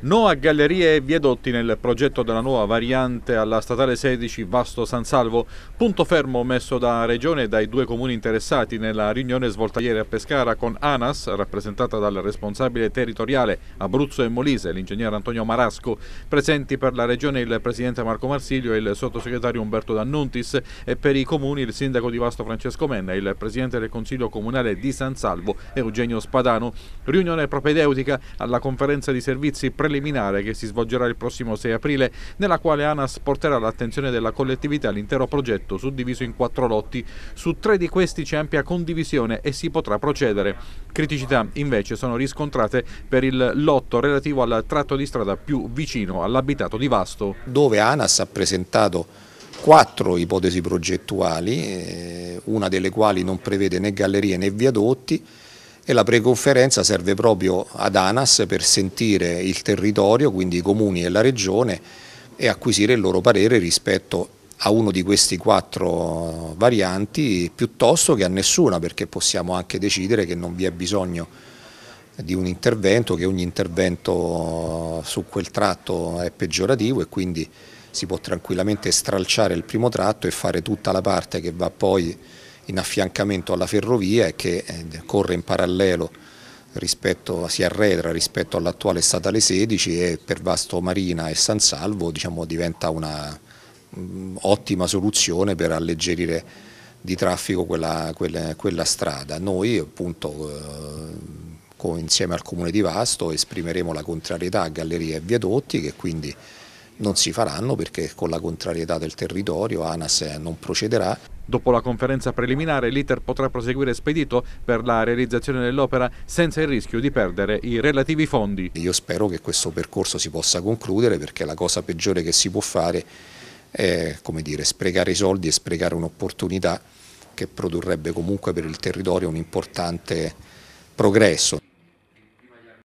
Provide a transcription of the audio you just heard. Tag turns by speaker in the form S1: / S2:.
S1: No a gallerie e viadotti nel progetto della nuova variante alla statale 16 Vasto San Salvo, punto fermo messo da Regione e dai due comuni interessati nella riunione svolta ieri a Pescara con ANAS, rappresentata dal responsabile territoriale Abruzzo e Molise, l'ingegnere Antonio Marasco, presenti per la Regione il presidente Marco Marsilio e il sottosegretario Umberto D'Annuntis e per i comuni il sindaco di Vasto Francesco Menna e il presidente del Consiglio Comunale di San Salvo Eugenio Spadano. Riunione propedeutica alla conferenza di servizi pre preliminare che si svolgerà il prossimo 6 aprile, nella quale ANAS porterà all'attenzione della collettività l'intero progetto suddiviso in quattro lotti. Su tre di questi c'è ampia condivisione e si potrà procedere. Criticità invece sono riscontrate per il lotto relativo al tratto di strada più vicino all'abitato di Vasto. Dove ANAS ha presentato
S2: quattro ipotesi progettuali, eh, una delle quali non prevede né gallerie né viadotti, e la preconferenza serve proprio ad ANAS per sentire il territorio, quindi i comuni e la regione e acquisire il loro parere rispetto a uno di questi quattro varianti piuttosto che a nessuna perché possiamo anche decidere che non vi è bisogno di un intervento, che ogni intervento su quel tratto è peggiorativo e quindi si può tranquillamente stralciare il primo tratto e fare tutta la parte che va poi in affiancamento alla ferrovia e che eh, corre in parallelo rispetto, si arretra rispetto all'attuale statale 16 e per Vasto Marina e San Salvo diciamo, diventa un'ottima mm, soluzione per alleggerire di traffico quella, quella, quella strada. Noi appunto eh, insieme al Comune di Vasto esprimeremo la contrarietà a gallerie e viadotti che quindi non si faranno perché con la contrarietà del territorio
S1: ANAS eh, non procederà. Dopo la conferenza preliminare l'iter potrà proseguire spedito per la realizzazione dell'opera senza il rischio di perdere i relativi fondi. Io spero che questo
S2: percorso si possa concludere perché la cosa peggiore che si può fare è dire, sprecare i soldi e sprecare un'opportunità che produrrebbe comunque per il territorio un importante progresso.